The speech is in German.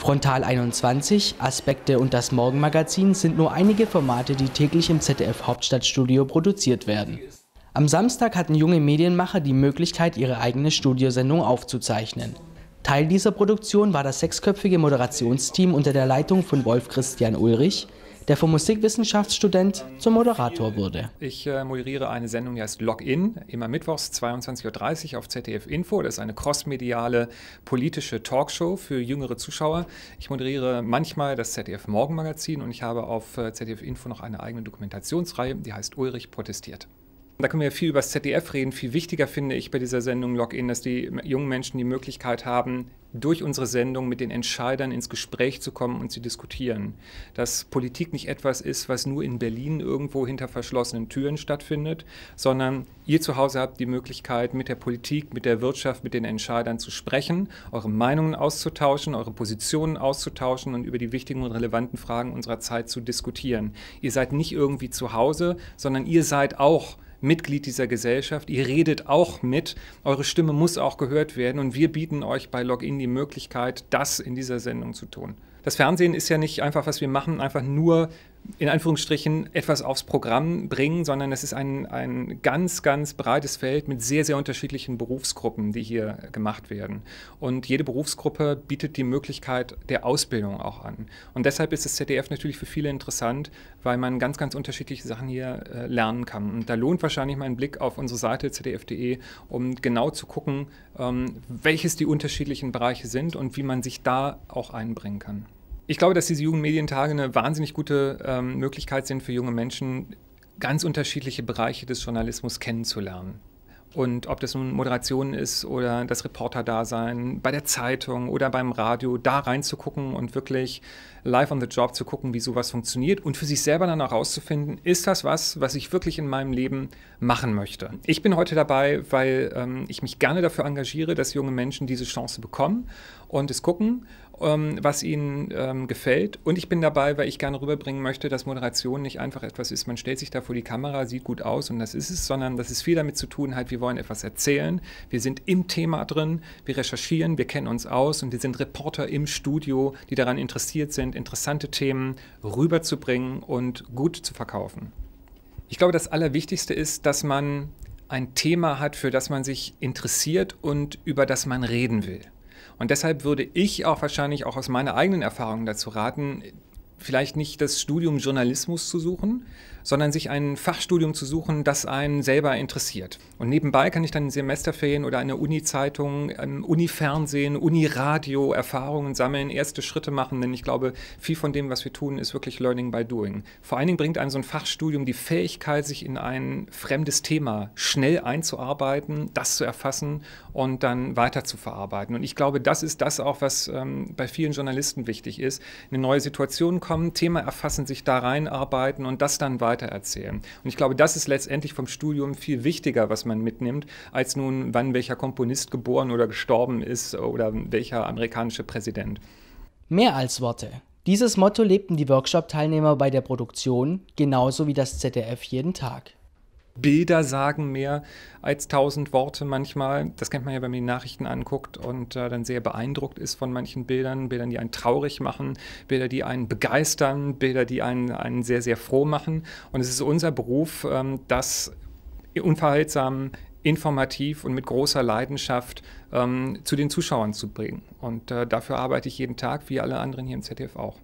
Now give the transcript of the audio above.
Frontal 21, Aspekte und das Morgenmagazin sind nur einige Formate, die täglich im ZDF Hauptstadtstudio produziert werden. Am Samstag hatten junge Medienmacher die Möglichkeit, ihre eigene Studiosendung aufzuzeichnen. Teil dieser Produktion war das sechsköpfige Moderationsteam unter der Leitung von Wolf Christian Ulrich, der vom Musikwissenschaftsstudent zum Moderator wurde. Ich äh, moderiere eine Sendung, die heißt Login, immer mittwochs 22.30 Uhr auf ZDF Info. Das ist eine crossmediale politische Talkshow für jüngere Zuschauer. Ich moderiere manchmal das ZDF Morgenmagazin und ich habe auf äh, ZDF Info noch eine eigene Dokumentationsreihe, die heißt Ulrich protestiert. Da können wir viel über das ZDF reden. Viel wichtiger finde ich bei dieser Sendung Login, dass die jungen Menschen die Möglichkeit haben, durch unsere Sendung mit den Entscheidern ins Gespräch zu kommen und zu diskutieren. Dass Politik nicht etwas ist, was nur in Berlin irgendwo hinter verschlossenen Türen stattfindet, sondern ihr zu Hause habt die Möglichkeit, mit der Politik, mit der Wirtschaft, mit den Entscheidern zu sprechen, eure Meinungen auszutauschen, eure Positionen auszutauschen und über die wichtigen und relevanten Fragen unserer Zeit zu diskutieren. Ihr seid nicht irgendwie zu Hause, sondern ihr seid auch Mitglied dieser Gesellschaft. Ihr redet auch mit. Eure Stimme muss auch gehört werden. Und wir bieten euch bei Login die Möglichkeit, das in dieser Sendung zu tun. Das Fernsehen ist ja nicht einfach, was wir machen, einfach nur in Anführungsstrichen etwas aufs Programm bringen, sondern es ist ein, ein ganz, ganz breites Feld mit sehr, sehr unterschiedlichen Berufsgruppen, die hier gemacht werden. Und jede Berufsgruppe bietet die Möglichkeit der Ausbildung auch an. Und deshalb ist das ZDF natürlich für viele interessant, weil man ganz, ganz unterschiedliche Sachen hier äh, lernen kann. Und da lohnt wahrscheinlich mal ein Blick auf unsere Seite zdf.de, um genau zu gucken, ähm, welches die unterschiedlichen Bereiche sind und wie man sich da auch einbringen kann. Ich glaube, dass diese Jugendmedientage eine wahnsinnig gute ähm, Möglichkeit sind für junge Menschen, ganz unterschiedliche Bereiche des Journalismus kennenzulernen. Und ob das nun Moderation ist oder das Reporter-Dasein bei der Zeitung oder beim Radio, da reinzugucken und wirklich live on the job zu gucken, wie sowas funktioniert und für sich selber dann auch herauszufinden, ist das was, was ich wirklich in meinem Leben machen möchte. Ich bin heute dabei, weil ähm, ich mich gerne dafür engagiere, dass junge Menschen diese Chance bekommen und es gucken ähm, was ihnen ähm, gefällt. Und ich bin dabei, weil ich gerne rüberbringen möchte, dass Moderation nicht einfach etwas ist, man stellt sich da vor die Kamera, sieht gut aus und das ist es, sondern das ist viel damit zu tun, halt, wir wollen etwas erzählen, wir sind im Thema drin, wir recherchieren, wir kennen uns aus und wir sind Reporter im Studio, die daran interessiert sind, interessante Themen rüberzubringen und gut zu verkaufen. Ich glaube, das Allerwichtigste ist, dass man ein Thema hat, für das man sich interessiert und über das man reden will. Und deshalb würde ich auch wahrscheinlich auch aus meiner eigenen Erfahrung dazu raten, vielleicht nicht das Studium Journalismus zu suchen, sondern sich ein Fachstudium zu suchen, das einen selber interessiert. Und nebenbei kann ich dann in Semesterferien oder einer Uni-Zeitung, Uni-Fernsehen, Uni-Radio Erfahrungen sammeln, erste Schritte machen, denn ich glaube, viel von dem, was wir tun, ist wirklich Learning by Doing. Vor allen Dingen bringt einem so ein Fachstudium die Fähigkeit, sich in ein fremdes Thema schnell einzuarbeiten, das zu erfassen und dann weiter zu verarbeiten. Und ich glaube, das ist das auch, was ähm, bei vielen Journalisten wichtig ist. Eine neue Situation kommt, bekommen, Thema erfassen, sich da reinarbeiten und das dann weitererzählen. Und ich glaube, das ist letztendlich vom Studium viel wichtiger, was man mitnimmt, als nun, wann welcher Komponist geboren oder gestorben ist oder welcher amerikanische Präsident. Mehr als Worte. Dieses Motto lebten die Workshop-Teilnehmer bei der Produktion, genauso wie das ZDF jeden Tag. Bilder sagen mehr als tausend Worte manchmal. Das kennt man ja, wenn man die Nachrichten anguckt und äh, dann sehr beeindruckt ist von manchen Bildern. Bildern, die einen traurig machen, Bilder, die einen begeistern, Bilder, die einen, einen sehr, sehr froh machen. Und es ist unser Beruf, ähm, das unverhaltsam, informativ und mit großer Leidenschaft ähm, zu den Zuschauern zu bringen. Und äh, dafür arbeite ich jeden Tag, wie alle anderen hier im ZDF auch.